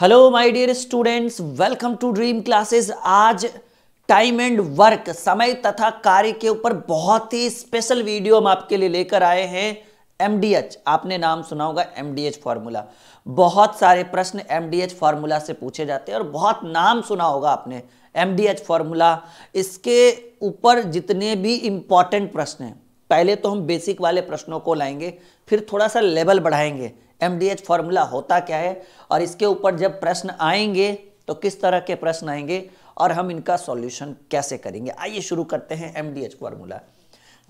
hello my dear students welcome to dream classes आज time and work समय तथा कार्य के ऊपर बहुत ही स्पेशल वीडियो हम आपके लिए लेकर आए हैं एमडीएच आपने नाम सुना होगा एमडीएच फार्मूला बहुत सारे प्रश्न एमडीएच फार्मूला से पूछे जाते हैं और बहुत नाम सुना होगा आपने एमडीएच फार्मूला इसके ऊपर जितने भी इम्पॉर्टेंट प्रश्न हैं पहले तो हम बेसिक वाले प्रश्नों को लाएंगे फिर थोड़ा सा लेवल बढ़ाएंगे एम फॉर्मूला होता क्या है और इसके ऊपर जब प्रश्न आएंगे तो किस तरह के प्रश्न आएंगे और हम इनका सॉल्यूशन कैसे करेंगे आइए शुरू करते हैं एम फॉर्मूला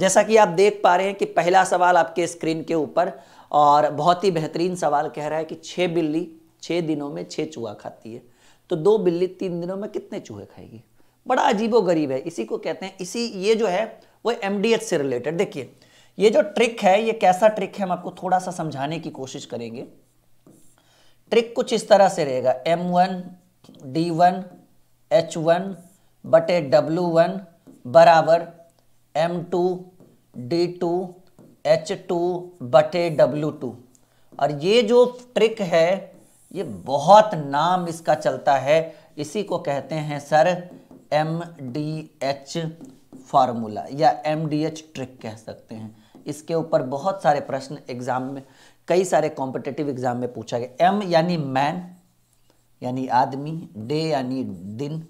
जैसा कि आप देख पा रहे हैं कि पहला सवाल आपके स्क्रीन के ऊपर और बहुत ही बेहतरीन सवाल कह रहा है कि छः बिल्ली छः दिनों में छः चूहा खाती है तो दो बिल्ली तीन दिनों में कितने चूहे खाएगी बड़ा अजीबो गरीब है इसी को कहते हैं इसी ये जो है वो एम से रिलेटेड देखिए ये जो ट्रिक है ये कैसा ट्रिक है हम आपको थोड़ा सा समझाने की कोशिश करेंगे ट्रिक कुछ इस तरह से रहेगा M one D one H one बटे डब्लू वन बराबर M two D two H two बटे डब्लू टू और ये जो ट्रिक है ये बहुत नाम इसका चलता है इसी को कहते हैं sir M D H formula या एम डी एच ट्रिक कह सकते हैं इसके ऊपर बहुत सारे प्रश्न एग्जाम में कई सारे कॉम्पिटेटिव एग्जाम में पूछा गया एम यानी मैन यानी आदमी डे यानी दिन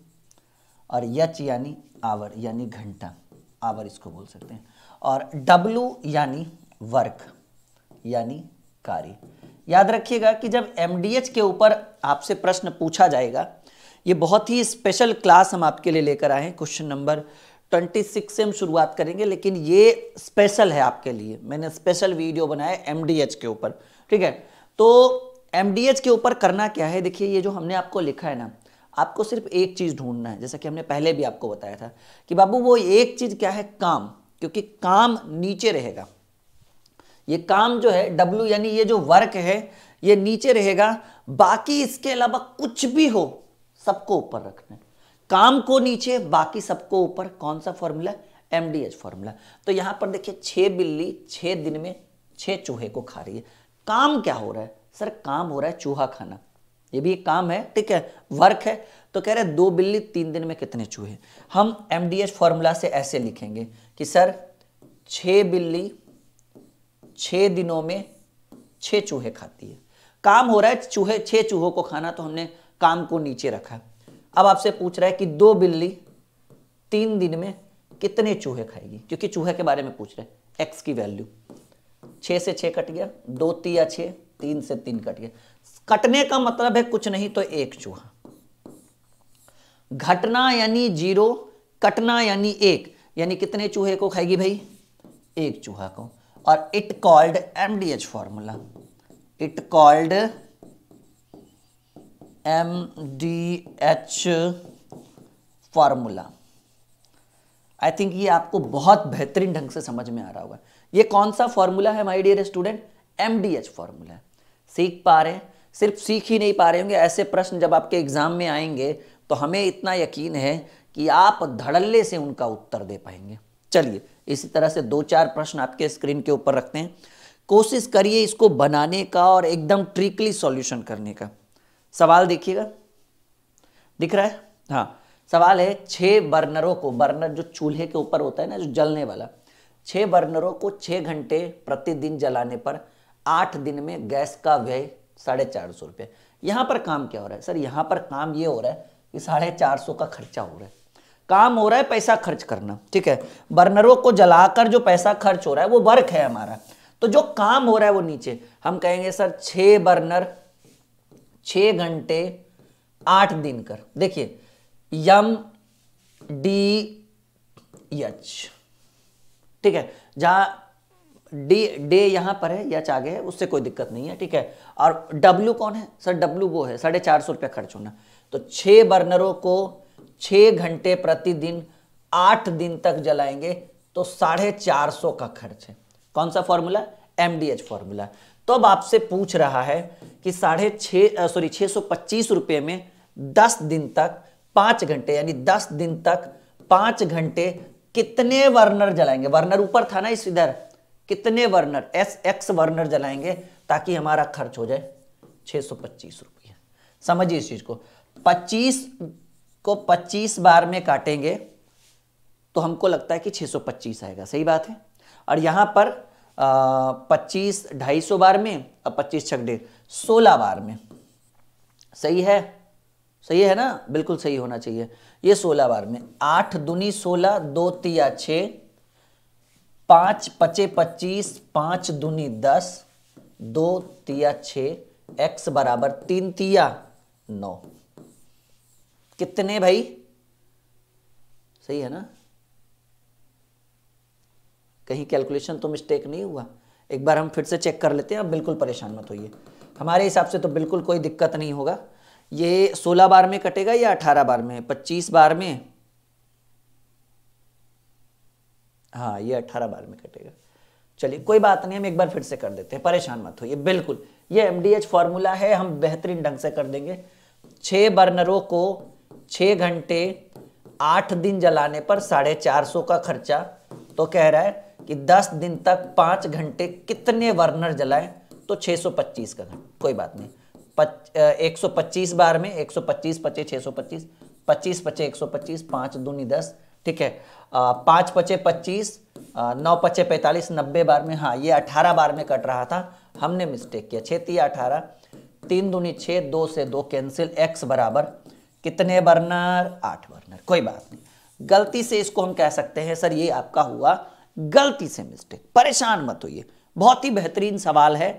और यच यानी आवर यानी घंटा आवर इसको बोल सकते हैं और डब्लू यानी वर्क यानी कार्य याद रखिएगा कि जब एम के ऊपर आपसे प्रश्न पूछा जाएगा ये बहुत ही स्पेशल क्लास हम आपके लिए लेकर आए हैं क्वेश्चन नंबर ट्वेंटी सिक्स से हम शुरुआत करेंगे लेकिन ये स्पेशल है आपके लिए मैंने स्पेशल वीडियो बनाया एम के ऊपर ठीक है तो एम के ऊपर करना क्या है देखिए ये जो हमने आपको लिखा है ना आपको सिर्फ एक चीज़ ढूंढना है जैसा कि हमने पहले भी आपको बताया था कि बाबू वो एक चीज़ क्या है काम क्योंकि काम नीचे रहेगा ये काम जो है डब्ल्यू यानी ये जो वर्क है ये नीचे रहेगा बाकी इसके अलावा कुछ भी हो सबको ऊपर रखना है काम को नीचे बाकी सबको ऊपर कौन सा formula M D H formula तो यहां पर देखिए छह बिल्ली छह दिन में छह चूहे को खा रही है काम क्या हो रहा है सर काम हो रहा है चूहा खाना ये भी एक काम है ठीक है वर्क है तो कह रहे हैं दो बिल्ली तीन दिन में कितने चूहे हम एम डी एच फॉर्मूला से ऐसे लिखेंगे कि सर छह बिल्ली छह दिनों में छह चूहे खाती है काम हो रहा है चूहे छह चूहों को खाना तो हमने काम को नीचे रखा अब आपसे पूछ रहा है कि दो बिल्ली तीन दिन में कितने चूहे खाएगी क्योंकि चूहे के बारे में पूछ रहे हैं एक्स की वैल्यू छः से छः कट गया दो या छः तीन से तीन कट गया कटने का मतलब है कुछ नहीं तो एक चूहा घटना यानी जीरो कटना यानी एक यानी कितने चूहे को खाएगी भाई एक चूहा को और it called MDH formula it called M D H formula I think ये आपको बहुत बेहतरीन ढंग से समझ में आ रहा होगा ये कौन सा फॉर्मूला है my dear student M D H formula है सीख पा रहे हैं सिर्फ सीख ही नहीं पा रहे होंगे ऐसे प्रश्न जब आपके एग्जाम में आएंगे तो हमें इतना यकीन है कि आप धड़ल्ले से उनका उत्तर दे पाएंगे चलिए इसी तरह से दो चार प्रश्न आपके स्क्रीन के ऊपर रखते हैं कोशिश करिए इसको बनाने का और एकदम ट्रिकली सॉल्यूशन करने का सवाल देखिएगा दिख रहा है हाँ सवाल है छह बर्नरों को बर्नर जो चूल्हे के ऊपर होता है ना जो जलने वाला छह बर्नरों को छह घंटे प्रतिदिन जलाने पर आठ दिन में गैस का व्यय साढ़े चार सौ रुपये यहाँ पर काम क्या हो रहा है सर यहाँ पर काम ये हो रहा है कि साढ़े चार सौ का खर्चा हो रहा है काम हो रहा है पैसा खर्च करना ठीक है बर्नरों को जलाकर जो पैसा खर्च हो रहा है वो वर्क है हमारा तो जो काम हो रहा है वो नीचे हम कहेंगे सर छः बर्नर छः घंटे आठ दिन कर देखिए यम डी यच ठीक है जहाँ डी डे यहाँ पर है यच आगे है उससे कोई दिक्कत नहीं है ठीक है और डब्ल्यू कौन है सर डब्ल्यू वो है साढ़े चार सौ रुपया खर्च होना तो छः बर्नरों को छः घंटे प्रतिदिन आठ दिन तक जलाएंगे तो साढ़े चार सौ का खर्च है कौन सा formula M D H formula तो अब आपसे पूछ रहा है कि साढ़े छः सॉरी छः सौ पच्चीस रुपये में दस दिन तक पाँच घंटे यानी दस दिन तक पाँच घंटे कितने वर्नर जलाएंगे वर्नर ऊपर था ना इस इधर कितने वर्नर एस एक्स वर्नर जलाएंगे ताकि हमारा खर्च हो जाए छः सौ पच्चीस रुपये समझिए इस चीज़ को पच्चीस को पच्चीस बार में काटेंगे तो हमको लगता है कि छः सौ पच्चीस आएगा सही बात है और यहाँ पर पच्चीस ढाई सौ बार में और पच्चीस छक डेढ़ सोलह बार में सही है सही है ना बिल्कुल सही होना चाहिए ये सोलह बार में आठ दुनी सोलह दो तिया छ पाँच पचे पच्चीस पाँच दुनी दस दो तिया छ एक्स बराबर तीन तिया नौ कितने भाई सही है ना कहीं कैलकुलेशन तो मिस्टेक नहीं हुआ एक बार हम फिर से चेक कर लेते हैं आप बिल्कुल परेशान मत होइए हमारे हिसाब से तो बिल्कुल कोई दिक्कत नहीं होगा ये 16 बार में कटेगा या 18 बार में 25 बार में हाँ ये 18 बार में कटेगा चलिए कोई बात नहीं हम एक बार फिर से कर देते हैं परेशान मत होइए बिल्कुल ये एम डी एच है हम बेहतरीन ढंग से कर देंगे छः बर्नरों को छः घंटे आठ दिन जलाने पर साढ़े चार सौ का खर्चा तो कह रहा है कि 10 दिन तक 5 घंटे कितने वर्नर जलाएं तो 625 का घंटा कोई बात नहीं पच, एक सौ पच्चीस बार में एक सौ पच्चीस पचे छः सौ पच्चीस पच्चीस पचे एक सौ पच्चीस पाँच दूनी दस ठीक है पाँच पचे पच्चीस नौ पचे पैंतालीस नब्बे बार में हाँ ये अठारह बार में कट रहा था हमने मिस्टेक किया छः तीन अठारह तीन दूनी छः दो से दो कैंसिल एक्स बराबर कितने बर्नर आठ बर्नर कोई बात नहीं गलती से इसको हम कह सकते हैं सर ये आपका हुआ गलती से मिस्टेक परेशान मत होइए बहुत ही बेहतरीन सवाल है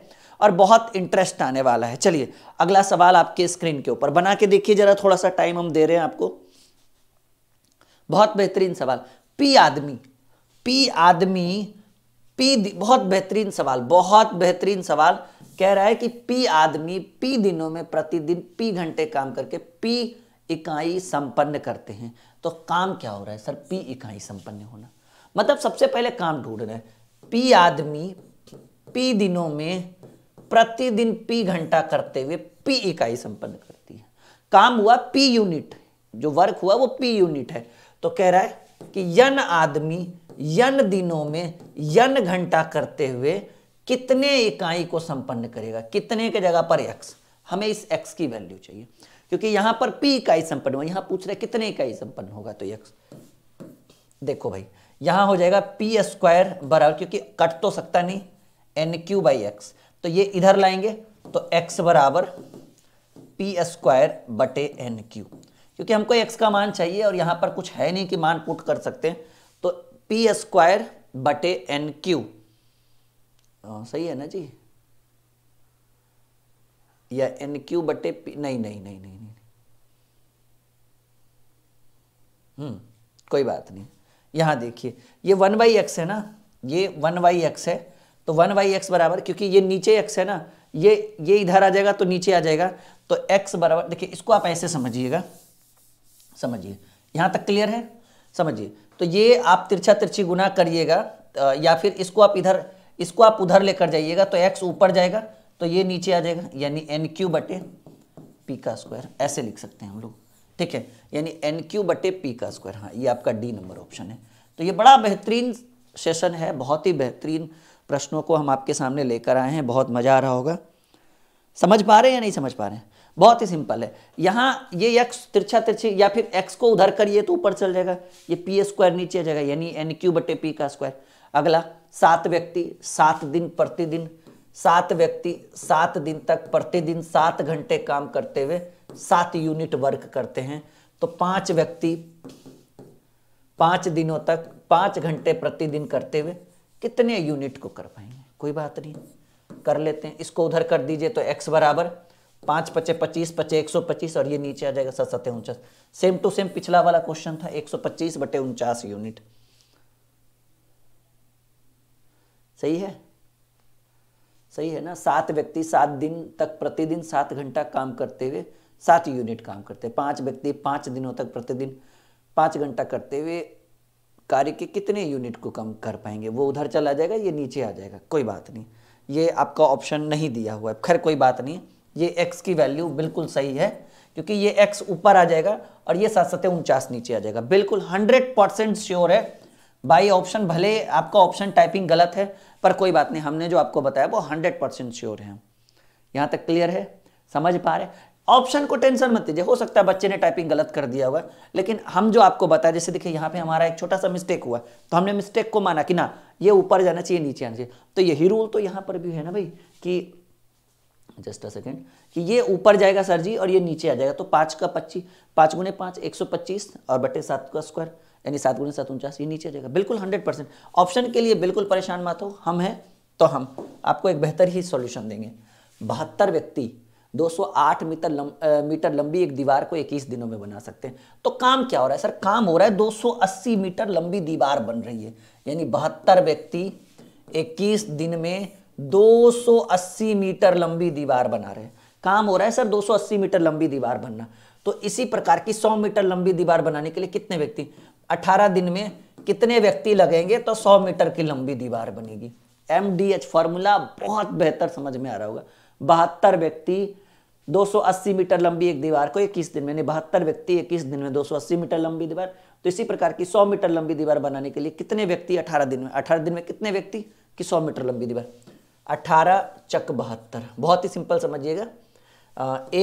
और बहुत इंटरेस्ट आने वाला है चलिए अगला सवाल आपके स्क्रीन के ऊपर बना के देखिए जरा थोड़ा सा टाइम हम दे रहे हैं आपको बहुत बेहतरीन सवाल पी आदमी पी आदमी पी बहुत बेहतरीन सवाल बहुत बेहतरीन सवाल कह रहा है कि पी आदमी पी दिनों में प्रतिदिन पी घंटे काम करके पी इकाई संपन्न करते हैं तो काम क्या हो रहा है सर पी इकाई संपन्न होना मतलब सबसे पहले काम ढूंढ रहे हैं पी आदमी पी दिनों में प्रतिदिन पी घंटा करते हुए पी इकाई संपन्न करती है काम हुआ पी यूनिट जो वर्क हुआ वो पी यूनिट है तो कह रहा है कि यन आदमी यन दिनों में यन घंटा करते हुए कितने इकाई को संपन्न करेगा कितने के जगह पर एक्स हमें इस एक्स की वैल्यू चाहिए क्योंकि यहां पर पी इकाई संपन्न हुआ यहां पूछ रहे कितने इकाई संपन्न होगा तो एक्स देखो भाई यहां हो जाएगा पी स्क्वायर बराबर क्योंकि कट तो सकता नहीं एन क्यू बाई एक्स तो ये इधर लाएंगे तो एक्स बराबर पी स्क्वायर बटे एन क्यू क्योंकि हमको एक्स का मान चाहिए और यहां पर कुछ है नहीं कि मान पुट कर सकते तो पी स्क्वायर बटे एन क्यू हाँ, सही है ना जी या एन क्यू बटे पी नहीं नहीं नहीं नहीं नहीं हम्म कोई बात नहीं यहाँ देखिए ये वन बाई एक्स है ना ये वन बाई एक्स है तो वन बाई एक्स बराबर क्योंकि ये नीचे एक्स है ना ये ये इधर आ जाएगा तो नीचे आ जाएगा तो एक्स बराबर देखिए इसको आप ऐसे समझिएगा समझिए यहाँ तक क्लियर है समझिए तो ये आप तिरछा तिरछी गुना करिएगा या फिर इसको आप इधर इसको आप उधर लेकर जाइएगा तो एक्स ऊपर जाएगा तो ये नीचे आ जाएगा यानी एन क्यू बटे पी का स्क्वायर ऐसे लिख सकते हैं हम लोग ठीक है यानी एन क्यू बटे पी का स्क्वायर हाँ ये आपका डी नंबर ऑप्शन है तो ये बड़ा बेहतरीन सेशन है बहुत ही बेहतरीन प्रश्नों को हम आपके सामने लेकर आए हैं बहुत मज़ा आ रहा होगा समझ पा रहे हैं या नहीं समझ पा रहे हैं बहुत ही सिंपल है यहाँ ये एक्स तिरछा तिरछी या फिर एक्स को उधर करिए तो ऊपर चल जाएगा ये पी स्क्वायर नीचे आ जाएगा यानी एन क्यू बटे पी का स्क्वायर अगला सात व्यक्ति सात दिन प्रतिदिन सात व्यक्ति सात दिन तक प्रतिदिन सात घंटे काम करते हुए सात यूनिट वर्क करते हैं तो पांच व्यक्ति पांच दिनों तक पांच घंटे प्रतिदिन करते हुए कितने यूनिट को कर पाएंगे कोई बात नहीं कर लेते हैं इसको उधर कर दीजिए तो एक्स बराबर पांच पचे पच्चीस पचे एक सौ पच्चीस और ये नीचे आ जाएगा सत उनचास सेम टू सेम पिछला वाला क्वेश्चन था एक सौ पच्चीस बटे उनचास यूनिट सही है सही है ना सात व्यक्ति सात दिन तक प्रतिदिन सात घंटा काम करते हुए सात यूनिट काम करते हैं पाँच व्यक्ति पाँच दिनों तक प्रतिदिन पाँच घंटा करते हुए कार्य के कितने यूनिट को कम कर पाएंगे वो उधर चला जाएगा ये नीचे आ जाएगा कोई बात नहीं ये आपका ऑप्शन नहीं दिया हुआ है खैर कोई बात नहीं ये एक्स की वैल्यू बिल्कुल सही है क्योंकि ये एक्स ऊपर आ जाएगा और ये सात साथ उनचास नीचे आ जाएगा बिल्कुल हंड्रेड परसेंट श्योर है बाई ऑप्शन भले आपका ऑप्शन टाइपिंग गलत है पर कोई बात नहीं हमने जो आपको बताया वो हंड्रेड परसेंट श्योर है यहाँ तक क्लियर है समझ पा रहे ऑप्शन को टेंशन मत दीजिए हो सकता है बच्चे ने टाइपिंग गलत कर दिया हुआ लेकिन हम जो आपको बताया जैसे देखिए यहाँ पे हमारा एक छोटा सा मिस्टेक हुआ तो हमने मिस्टेक को माना कि ना ये ऊपर जाना चाहिए नीचे आना चाहिए तो यही रूल तो यहाँ पर भी है ना भाई कि जस्ट अ सेकेंड कि ये ऊपर जाएगा सर जी और ये नीचे आ जाएगा तो पाँच का पच्चीस पाँच गुने पाँच एक सौ पच्चीस और बटे सात का स्क्वायर यानी सात गुने सात उनचास ये नीचे आ जाएगा बिल्कुल हंड्रेड परसेंट ऑप्शन के लिए बिल्कुल परेशान मत हो हम हैं तो हम आपको एक बेहतर ही सॉल्यूशन देंगे बहत्तर व्यक्ति 208 मीटर लम, मीटर लंबी एक दीवार को 21 दिनों में बना सकते हैं तो काम क्या हो रहा है सर काम हो रहा है 280 मीटर लंबी दीवार बन रही है यानी बहत्तर व्यक्ति 21 दिन में 280 मीटर लंबी दीवार बना रहे हैं काम हो रहा है सर 280 मीटर लंबी दीवार बनना तो इसी प्रकार की 100 मीटर लंबी दीवार बनाने के लिए कितने व्यक्ति अठारह दिन में कितने व्यक्ति लगेंगे तो सौ मीटर की लंबी दीवार बनेगी एम डी एच फॉर्मूला बहुत बेहतर समझ में आ रहा होगा बहत्तर व्यक्ति 280 मीटर लंबी एक दीवार को 21 दिन में यानी बहत्तर व्यक्ति 21 दिन में 280 मीटर लंबी दीवार तो इसी प्रकार की 100 मीटर लंबी दीवार बनाने के लिए कितने व्यक्ति 18 दिन में 18 दिन में कितने व्यक्ति कि 100 मीटर लंबी दीवार 18 चक बहत्तर बहुत ही सिंपल समझिएगा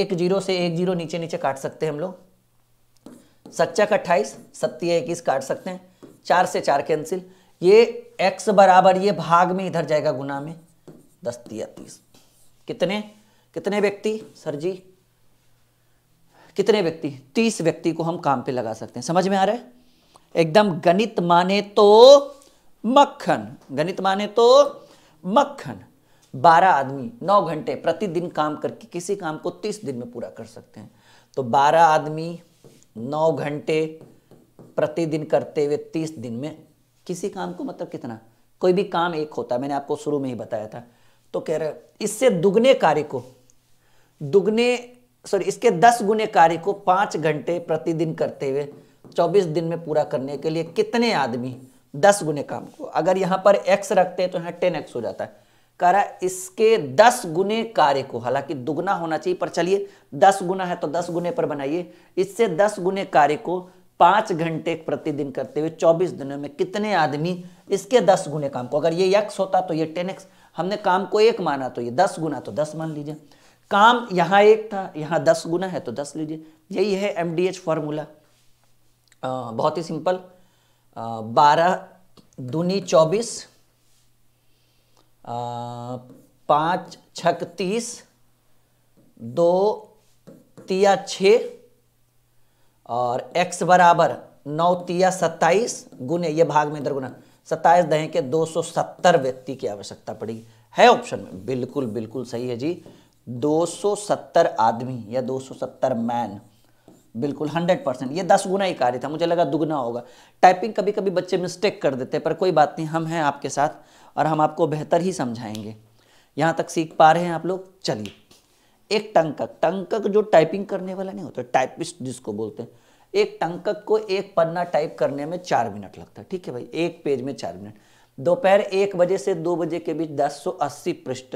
एक जीरो से एक जीरो नीचे नीचे काट सकते हैं हम लोग सच्चक अट्ठाईस सत्य इक्कीस काट सकते हैं चार से चार कैंसिल ये एक्स बराबर ये भाग में इधर जाएगा गुना में दस तीस कितने कितने व्यक्ति सर जी कितने व्यक्ति तीस व्यक्ति को हम काम पे लगा सकते हैं समझ में आ रहा है एकदम गणित माने तो मक्खन गणित माने तो मक्खन बारह आदमी नौ घंटे प्रतिदिन काम करके किसी काम को तीस दिन में पूरा कर सकते हैं तो बारह आदमी नौ घंटे प्रतिदिन करते हुए तीस दिन में किसी काम को मतलब कितना कोई भी काम एक होता है मैंने आपको शुरू में ही बताया था तो कह रहे इससे दुगने कार्य को दुगने सॉरी इसके दस गुने कार्य को पांच घंटे प्रतिदिन करते हुए चौबीस दिन में पूरा करने के लिए कितने आदमी दस गुने काम को अगर यहां पर एक्स रखते हैं तो यहां टेन एक्स हो जाता है कह रहा इसके दस गुने कार्य को हालांकि दुगना होना चाहिए पर चलिए दस गुना है तो दस गुने पर बनाइए इससे दस गुने कार्य को पांच घंटे प्रतिदिन करते हुए चौबीस दिनों में कितने आदमी इसके दस गुने काम को अगर ये एक्स होता तो ये टेन एक्स हमने काम को एक माना तो ये दस गुना तो दस मान लीजिए काम यहां एक था यहां दस गुना है तो दस लीजिए यही है एम डी एच फॉर्मूला बहुत ही सिंपल बारह दूनी चौबीस पांच छक तीस दो तिया छ और x बराबर नौ तिया सत्ताईस गुने ये भाग में इधर गुना सत्ताईस दहें के दो सौ सत्तर व्यक्ति की आवश्यकता पड़ेगी है ऑप्शन में बिल्कुल बिल्कुल सही है जी 270 आदमी या 270 मैन बिल्कुल 100 परसेंट ये दस गुना ही कार्य था मुझे लगा दुगना होगा टाइपिंग कभी कभी बच्चे मिस्टेक कर देते हैं पर कोई बात नहीं हम हैं आपके साथ और हम आपको बेहतर ही समझाएंगे यहाँ तक सीख पा रहे हैं आप लोग चलिए एक टंकक टंकक जो टाइपिंग करने वाला नहीं होता टाइपिस्ट जिसको बोलते हैं एक टंकक को एक पन्ना टाइप करने में चार मिनट लगता है ठीक है भाई एक पेज में चार मिनट दोपहर एक बजे से दो बजे के बीच अस्सी पृष्ठ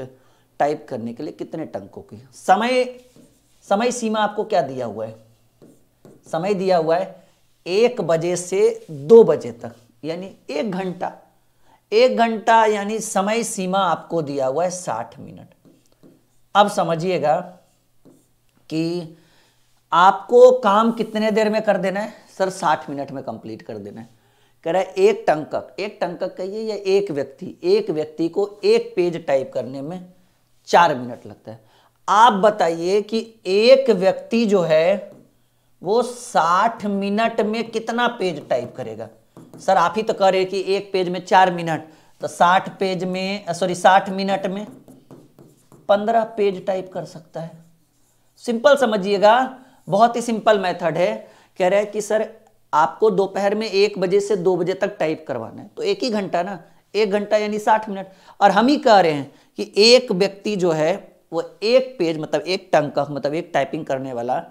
टाइप करने के लिए कितने टंकों की समय समय सीमा आपको क्या दिया हुआ है समय दिया हुआ है एक बजे से दो बजे तक यानी एक घंटा एक घंटा यानी समय सीमा आपको दिया हुआ है साठ मिनट अब समझिएगा कि आपको काम कितने देर में कर देना है सर साठ मिनट में कंप्लीट कर देना है कह रहा है एक टंकक एक टंकक कहिए या एक व्यक्ति एक व्यक्ति को एक पेज टाइप करने में चार मिनट लगता है आप बताइए कि एक व्यक्ति जो है वो साठ मिनट में कितना पेज टाइप करेगा सर आप ही तो कह रहे कि एक पेज में चार मिनट तो साठ पेज में सॉरी साठ मिनट में पंद्रह पेज टाइप कर सकता है सिंपल समझिएगा बहुत ही सिंपल मेथड है कह रहे हैं कि सर आपको दोपहर में एक बजे से दो बजे तक टाइप करवाना है तो एक ही घंटा ना एक घंटा यानी साठ मिनट और हम ही कह रहे हैं कि एक व्यक्ति जो है वो एक पेज मतलब एक टंक मतलब एक टाइपिंग करने वाला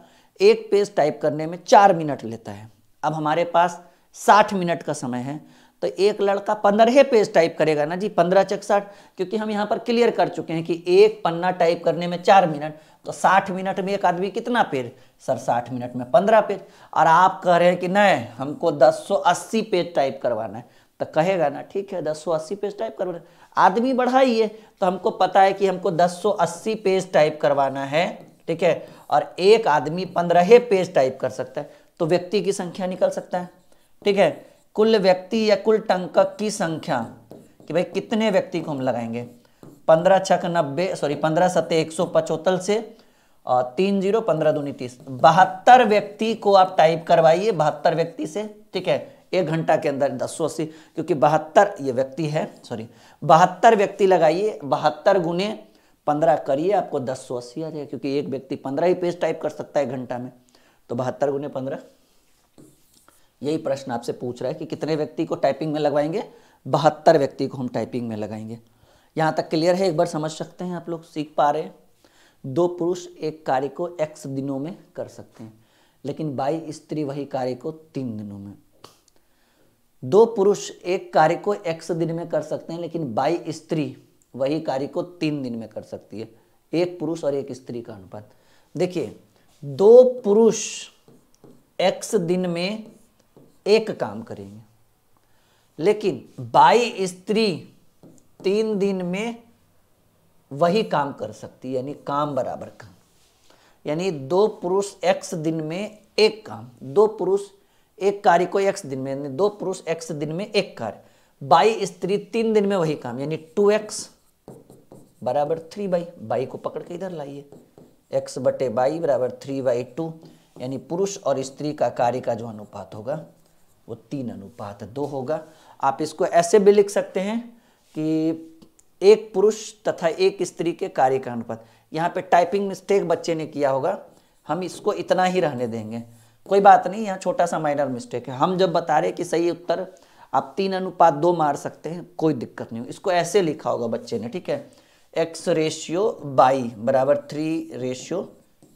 एक पेज टाइप करने में चार मिनट लेता है अब हमारे पास साठ मिनट का समय है तो एक लड़का पंद्रह पेज टाइप करेगा ना जी पंद्रह चक साठ क्योंकि हम यहाँ पर क्लियर कर चुके हैं कि एक पन्ना टाइप करने में चार मिनट तो साठ मिनट में एक आदमी कितना पेज सर साठ मिनट में पंद्रह पेज और आप कह रहे हैं कि नहीं हमको दस सौ अस्सी पेज टाइप करवाना है तो कहेगा ना ठीक है दस सौ अस्सी पेज टाइप करवाना आदमी बढ़ाइए तो हमको पता है कि हमको दस सौ अस्सी पेज टाइप करवाना है ठीक है और एक आदमी पंद्रह पेज टाइप कर सकता है तो व्यक्ति की संख्या निकल सकता है ठीक है कुल व्यक्ति या कुल टंकक की संख्या कि भाई कितने व्यक्ति को हम लगाएंगे पंद्रह छक नब्बे सॉरी पंद्रह सत्य एक सौ पचहत्तर से और तीन जीरो पंद्रह दूनी तीस बहत्तर व्यक्ति को आप टाइप करवाइए बहत्तर व्यक्ति से ठीक है एक घंटा के अंदर दस सौ अस्सी क्योंकि बहत्तर ये व्यक्ति है सॉरी बहत्तर व्यक्ति लगाइए बहत्तर गुने पंद्रह करिए आपको दस सौ अस्सी आ जाएगा क्योंकि एक व्यक्ति पंद्रह ही पेज टाइप कर सकता है घंटा में तो बहत्तर गुने पंद्रह यही प्रश्न आपसे पूछ रहा है कि कितने व्यक्ति को टाइपिंग में लगवाएंगे बहत्तर व्यक्ति को हम टाइपिंग में लगाएंगे यहाँ तक क्लियर है एक बार समझ सकते हैं आप लोग सीख पा रहे हैं दो पुरुष एक कार्य को एक्स दिनों में कर सकते हैं लेकिन बाई स्त्री वही कार्य को तीन दिनों में दो पुरुष एक कार्य को एक्स दिन में कर सकते हैं लेकिन बाई स्त्री वही कार्य को तीन दिन में कर सकती है एक पुरुष और एक स्त्री का अनुपात देखिए दो पुरुष एक्स दिन में एक काम करेंगे लेकिन बाई स्त्री तीन दिन में वही काम कर सकती है यानी काम बराबर काम यानी दो पुरुष एक्स दिन में एक काम दो पुरुष एक कार्य को एक्स दिन में दो पुरुष एक्स दिन में एक कार्य बाई स्त्री तीन दिन में वही काम यानी टू एक्स बराबर थ्री बाई बाई को पकड़ के इधर लाइए एक्स बटे बाई बराबर थ्री बाई टू यानी पुरुष और स्त्री का कार्य का जो अनुपात होगा वो तीन अनुपात दो होगा आप इसको ऐसे भी लिख सकते हैं कि एक पुरुष तथा एक स्त्री के कार्य का अनुपात यहाँ पे टाइपिंग मिस्टेक बच्चे ने किया होगा हम इसको इतना ही रहने देंगे कोई बात नहीं यहाँ छोटा सा माइनर मिस्टेक है हम जब बता रहे कि सही उत्तर आप तीन अनुपात दो मार सकते हैं कोई दिक्कत नहीं इसको ऐसे लिखा होगा बच्चे ने ठीक है एक्स रेशियो बाई बराबर थ्री रेशियो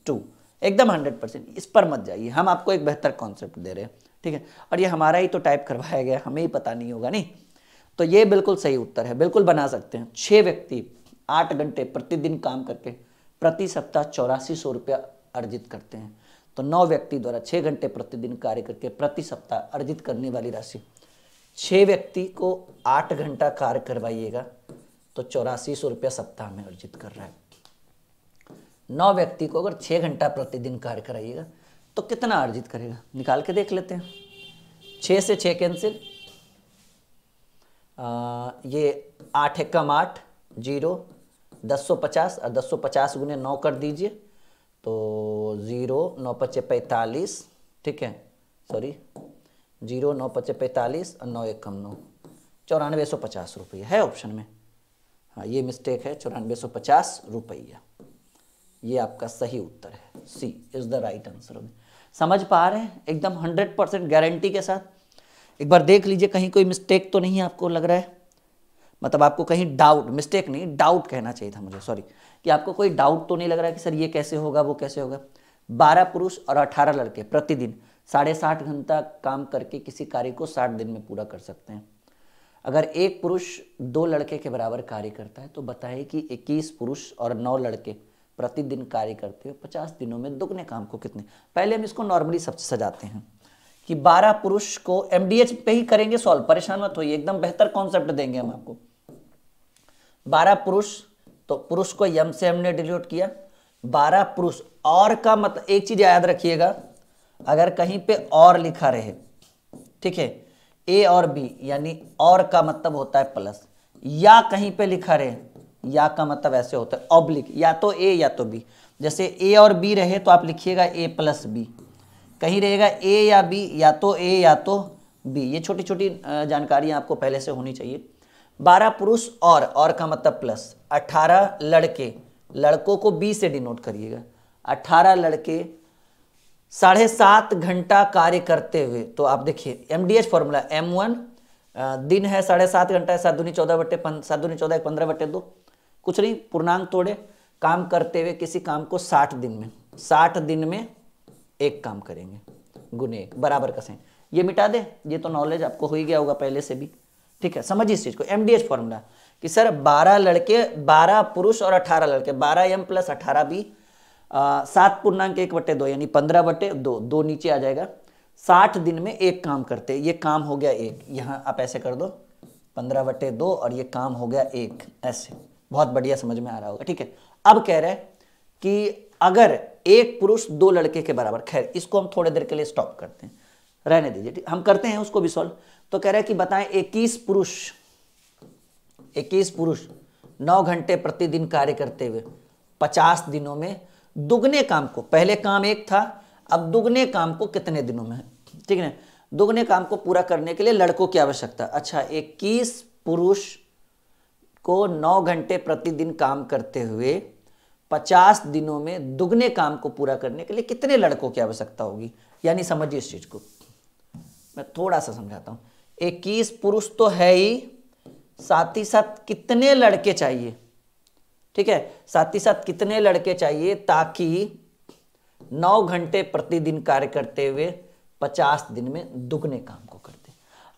टू एकदम हंड्रेड परसेंट इस पर मत जाइए हम आपको एक बेहतर कॉन्सेप्ट दे रहे हैं ठीक है और ये हमारा ही तो टाइप करवाया गया हमें ही पता नहीं होगा नहीं तो ये बिल्कुल सही उत्तर है बिल्कुल बना सकते हैं छः व्यक्ति आठ घंटे प्रतिदिन काम करके प्रति सप्ताह चौरासी सौ रुपया अर्जित करते हैं तो नौ व्यक्ति द्वारा छः घंटे प्रतिदिन कार्य करके प्रति सप्ताह अर्जित करने वाली राशि छः व्यक्ति को आठ घंटा कार्य करवाइएगा तो चौरासी सौ रुपया सप्ताह में अर्जित कर रहा है नौ व्यक्ति को अगर छः घंटा प्रतिदिन कार्य कराइएगा तो कितना अर्जित करेगा निकाल के देख लेते हैं छः से छः कैंसिल ये आठ एकम आठ जीरो दस सौ पचास और दस सौ पचास गुने नौ कर दीजिए तो ज़ीरो नौ पच्चे पैंतालीस ठीक है सॉरी जीरो नौ पच्चे पैंतालीस और नौ एक कम नौ चौरानवे सौ पचास रुपये है ऑप्शन में हाँ ये मिस्टेक है चौरानवे सौ पचास रुपया ये आपका सही उत्तर है C is the right answer समझ पा रहे हैं एकदम हंड्रेड परसेंट गारंटी के साथ एक बार देख लीजिए कहीं कोई मिस्टेक तो नहीं आपको लग रहा है मतलब आपको कहीं डाउट मिस्टेक नहीं डाउट कहना चाहिए था मुझे सॉरी कि आपको कोई डाउट तो नहीं लग रहा कि सर ये कैसे होगा वो कैसे होगा बारह पुरुष और अठारह लड़के प्रतिदिन साढ़े साठ घंटा काम करके किसी कार्य को साठ दिन में पूरा कर सकते हैं अगर एक पुरुष दो लड़के के बराबर कार्य करता है तो बताए कि इक्कीस पुरुष और नौ लड़के प्रतिदिन कार्य करते हुए पचास दिनों में दुगने काम को कितने पहले हम इसको नॉर्मली सब सजाते हैं कि बारह पुरुष को एम पे ही करेंगे सॉल्व परेशान मत होइए एकदम बेहतर कॉन्सेप्ट देंगे हम आपको बारह पुरुष तो पुरुष को यम से हमने डिल्यूट किया बारह पुरुष और का मतलब एक चीज़ याद रखिएगा अगर कहीं पे और लिखा रहे ठीक है ए और बी यानी और का मतलब होता है प्लस या कहीं पे लिखा रहे या का मतलब ऐसे होता है ऑब्लिक या तो ए या तो बी जैसे ए और बी रहे तो आप लिखिएगा ए प्लस बी कहीं रहेगा ए या बी या तो ए या तो बी ये छोटी छोटी जानकारियाँ आपको पहले से होनी चाहिए बारह पुरुष और और का मतलब प्लस अठारह लड़के लड़कों को बी से डिनोट करिएगा अठारह लड़के साढ़े सात घंटा कार्य करते हुए तो आप देखिए M D H formula M one दिन है साढ़े सात घंटा है सात दूनी चौदह बटे सात दूनी चौदह पंद्रह बटे दो कुछ नहीं पूर्णांक तोड़े काम करते हुए किसी काम को साठ दिन में साठ दिन में एक काम करेंगे गुने एक बराबर कसें ये मिटा दे ये तो नॉलेज आपको हो ही गया होगा पहले से भी ठीक है समझिए इस चीज़ को एम डी फॉर्मूला कि सर 12 लड़के 12 पुरुष और 18 लड़के 12 एम प्लस अठारह बी सात पूर्णांक एक बटे दो यानी पंद्रह बटे दो दो नीचे आ जाएगा साठ दिन में एक काम करते ये काम हो गया एक यहाँ आप ऐसे कर दो पंद्रह बटे दो और ये काम हो गया एक ऐसे बहुत बढ़िया समझ में आ रहा होगा ठीक है अब कह रहे हैं कि अगर एक पुरुष दो लड़के के बराबर खैर इसको हम थोड़ी देर के लिए स्टॉप करते हैं रहने दीजिए हम करते हैं उसको भी सॉल्व तो कह रहे हैं कि बताएं 21 पुरुष 21 पुरुष 9 घंटे प्रतिदिन कार्य करते हुए 50 दिनों में दुगने काम को पहले काम एक था अब दुगने काम को कितने दिनों में ठीक है दुगने काम को पूरा करने के लिए लड़कों की आवश्यकता अच्छा 21 पुरुष को 9 घंटे प्रतिदिन काम करते हुए 50 दिनों में दुगने काम को पूरा करने के लिए कितने लड़कों की आवश्यकता होगी यानी समझिए इस चीज़ को मैं थोड़ा सा समझाता हूँ इक्कीस पुरुष तो है ही साथ ही साथ कितने लड़के चाहिए ठीक है साथ ही साथ कितने लड़के चाहिए ताकि नौ घंटे प्रतिदिन कार्य करते हुए पचास दिन में दुगने काम को कर दे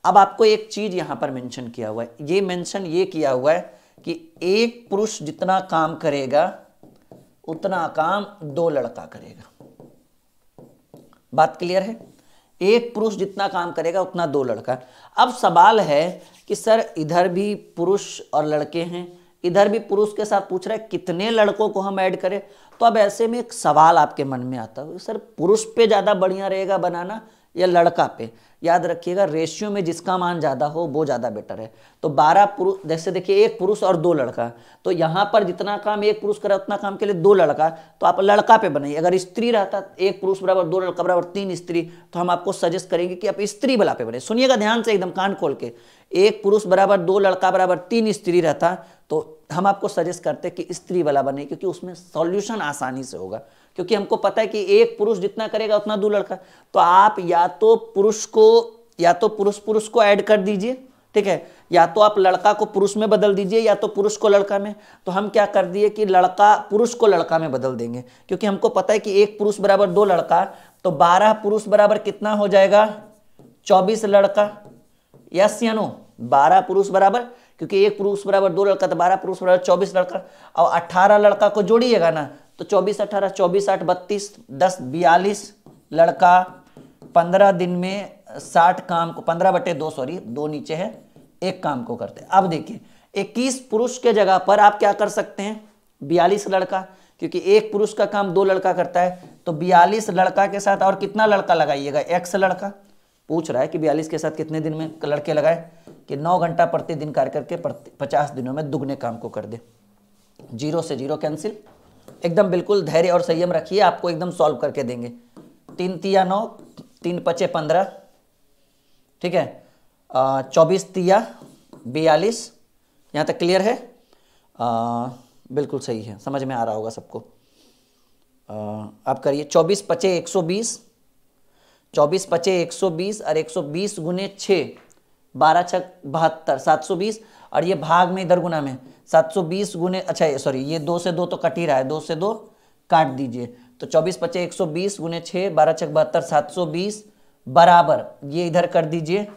अब आपको एक चीज यहां पर मेंशन किया हुआ है ये मेंशन ये किया हुआ है कि एक पुरुष जितना काम करेगा उतना काम दो लड़का करेगा बात क्लियर है एक पुरुष जितना काम करेगा उतना दो लड़का अब सवाल है कि सर इधर भी पुरुष और लड़के हैं इधर भी पुरुष के साथ पूछ रहा है कितने लड़कों को हम ऐड करें तो अब ऐसे में एक सवाल आपके मन में आता है सर पुरुष पे ज़्यादा बढ़िया रहेगा बनाना या लड़का पे याद रखिएगा रेशियो में जिसका मान ज़्यादा हो वो ज़्यादा बेटर है तो बारह पुरुष जैसे देखिए एक पुरुष और दो लड़का तो यहाँ पर जितना काम एक पुरुष करे उतना काम के लिए दो लड़का तो आप लड़का पे बनाइए अगर स्त्री रहता एक पुरुष बराबर दो लड़का बराबर तीन स्त्री तो हम आपको सजेस्ट करेंगे कि आप स्त्री वाला पे बने सुनिएगा ध्यान से एकदम कान खोल के एक पुरुष बराबर दो लड़का बराबर तीन स्त्री रहता तो हम आपको सजेस्ट करते हैं कि स्त्री वाला बने क्योंकि उसमें सॉल्यूशन आसानी से होगा क्योंकि हमको पता है कि एक पुरुष जितना करेगा उतना दो लड़का तो आप या तो पुरुष को या तो पुरुष पुरुष को ऐड कर दीजिए ठीक है या तो आप लड़का को पुरुष में बदल दीजिए या तो पुरुष को लड़का में तो हम क्या कर दिए कि लड़का पुरुष को लड़का में बदल देंगे क्योंकि हमको पता है कि एक पुरुष बराबर दो लड़का तो बारह पुरुष बराबर कितना हो जाएगा चौबीस लड़का यस या नो बारह पुरुष बराबर क्योंकि एक पुरुष बराबर दो लड़का तो बारह पुरुष बराबर चौबीस लड़का और अट्ठारह लड़का को जोड़िएगा ना तो चौबीस अट्ठारह चौबीस आठ बत्तीस दस बयालीस लड़का पंद्रह दिन में साठ काम को पंद्रह बटे दो सॉरी दो नीचे है एक काम को करते हैं अब देखिए इक्कीस पुरुष के जगह पर आप क्या कर सकते हैं बयालीस लड़का क्योंकि एक पुरुष का काम दो लड़का करता है तो बयालीस लड़का के साथ और कितना लड़का लगाइएगा एक्स लड़का पूछ रहा है कि बयालीस के साथ कितने दिन में लड़के लगाए कि नौ घंटा प्रतिदिन कार्य करके पचास दिनों में दुगने काम को कर दे जीरो से जीरो कैंसिल एकदम बिल्कुल धैर्य और संयम रखिए आपको एकदम सॉल्व करके देंगे तीन तिया नौ तीन पचे पंद्रह ठीक है चौबीस तिया बयालीस यहाँ तक क्लियर है आ, बिल्कुल सही है समझ में आ रहा होगा सबको आप करिए चौबीस पचे एक सौ बीस चौबीस पचे एक सौ बीस और एक सौ बीस गुने छः बारह छक बहत्तर सात सौ बीस और ये भाग में इधर गुना में सात सौ बीस गुने अच्छा सॉरी ये दो से दो तो कट ही रहा है दो से दो काट दीजिए तो चौबीस पचे एक सौ बीस गुने छः बारह छक बहत्तर सात सौ बीस बराबर ये इधर कर दीजिए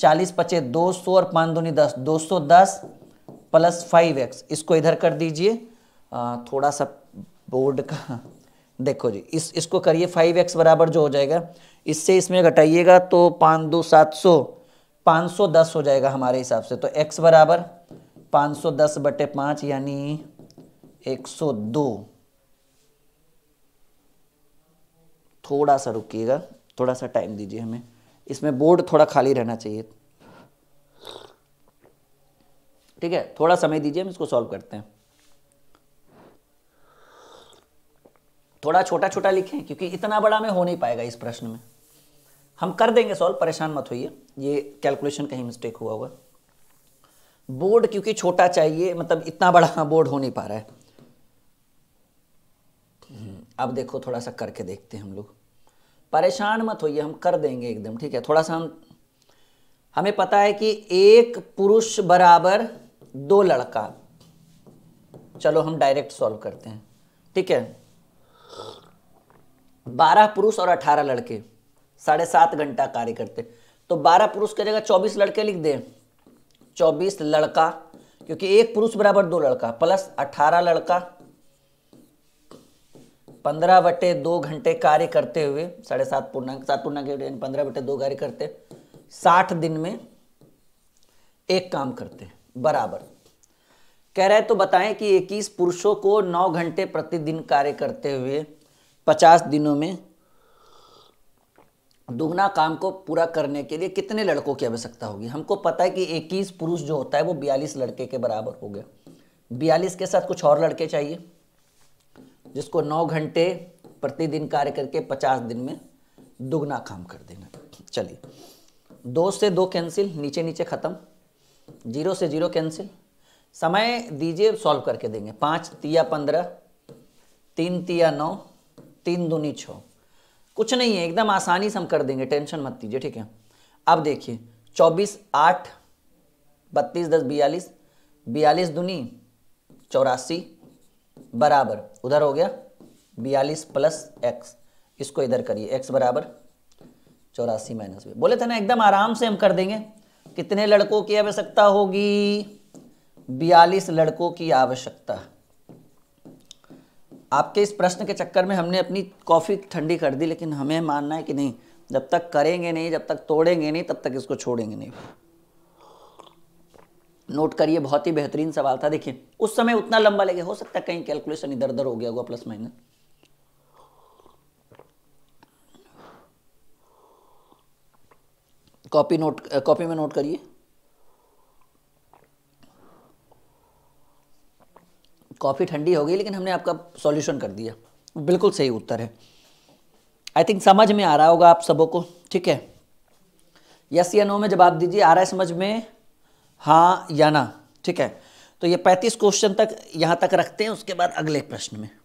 चालीस पचे दो सौ और पाँच दूनी दस दो सौ दस प्लस फाइव एक्स इसको इधर कर दीजिए थोड़ा सा बोर्ड का देखो जी इस इसको करिए फाइव एक्स बराबर जो हो जाएगा इससे इसमें घटाइएगा तो पाँच दो सात सौ पाँच सौ दस हो जाएगा हमारे हिसाब से तो एक्स बराबर पाँच सौ दस बटे पाँच यानी एक सौ दो थोड़ा सा रुकिएगा थोड़ा सा टाइम दीजिए हमें इसमें बोर्ड थोड़ा खाली रहना चाहिए ठीक है थोड़ा समय दीजिए हम इसको सॉल्व करते हैं थोड़ा छोटा छोटा लिखें क्योंकि इतना बड़ा में हो नहीं पाएगा इस प्रश्न में हम कर देंगे सॉल्व परेशान मत होइए ये कैलकुलेशन कहीं मिस्टेक हुआ हुआ बोर्ड क्योंकि छोटा चाहिए मतलब इतना बड़ा बोर्ड हो नहीं पा रहा है हम्म, अब देखो थोड़ा सा करके देखते हैं हम लोग परेशान मत होइए हम कर देंगे एकदम ठीक है थोड़ा सा हम हमें पता है कि एक पुरुष बराबर दो लड़का चलो हम डायरेक्ट सॉल्व करते हैं ठीक है बारह पुरुष और अठारह लड़के साढ़े सात घंटा कार्य करते तो बारह पुरुष की जगह चौबीस लड़के लिख दें चौबीस लड़का क्योंकि एक पुरुष बराबर दो लड़का प्लस अठारह लड़का पंद्रह बटे दो घंटे कार्य करते हुए साढ़े सात पूर्णांक सात पूर्णांक पंद्रह बटे दो कार्य करते साठ दिन में एक काम करते बराबर कह रहे हैं तो बताएं कि 21 पुरुषों को 9 घंटे प्रतिदिन कार्य करते हुए 50 दिनों में दुगना काम को पूरा करने के लिए कितने लड़कों की आवश्यकता होगी हमको पता है कि 21 पुरुष जो होता है वो 42 लड़के के बराबर हो गया 42 के साथ कुछ और लड़के चाहिए जिसको 9 घंटे प्रतिदिन कार्य करके 50 दिन में दुगना काम कर देना चलिए दो से दो कैंसिल नीचे नीचे ख़त्म जीरो से जीरो कैंसिल समय दीजिए सॉल्व करके देंगे पाँच तिया पंद्रह तीन तिया नौ तीन दूनी छः कुछ नहीं है एकदम आसानी से हम कर देंगे टेंशन मत दीजिए ठीक है अब देखिए चौबीस आठ बत्तीस दस बयालीस बयालीस दूनी चौरासी बराबर उधर हो गया बयालीस प्लस एक्स इसको इधर करिए एक्स बराबर चौरासी माइनस बोले थे ना एकदम आराम से हम कर देंगे कितने लड़कों की आवश्यकता होगी बयालीस लड़कों की आवश्यकता आपके इस प्रश्न के चक्कर में हमने अपनी कॉफ़ी ठंडी कर दी लेकिन हमें मानना है कि नहीं जब तक करेंगे नहीं जब तक तोड़ेंगे नहीं तब तक इसको छोड़ेंगे नहीं नोट करिए बहुत ही बेहतरीन सवाल था देखिए उस समय उतना लंबा लगे हो सकता है कहीं कैलकुलेशन इधर उधर हो गया होगा plus minus copy note copy में नोट करिए कॉफ़ी ठंडी हो गई लेकिन हमने आपका सॉल्यूशन कर दिया बिल्कुल सही उत्तर है आई थिंक समझ में आ रहा होगा आप सबों को ठीक है यस या नो में जवाब दीजिए आ रहा है समझ में हाँ या ना ठीक है तो ये पैंतीस क्वेश्चन तक यहाँ तक रखते हैं उसके बाद अगले प्रश्न में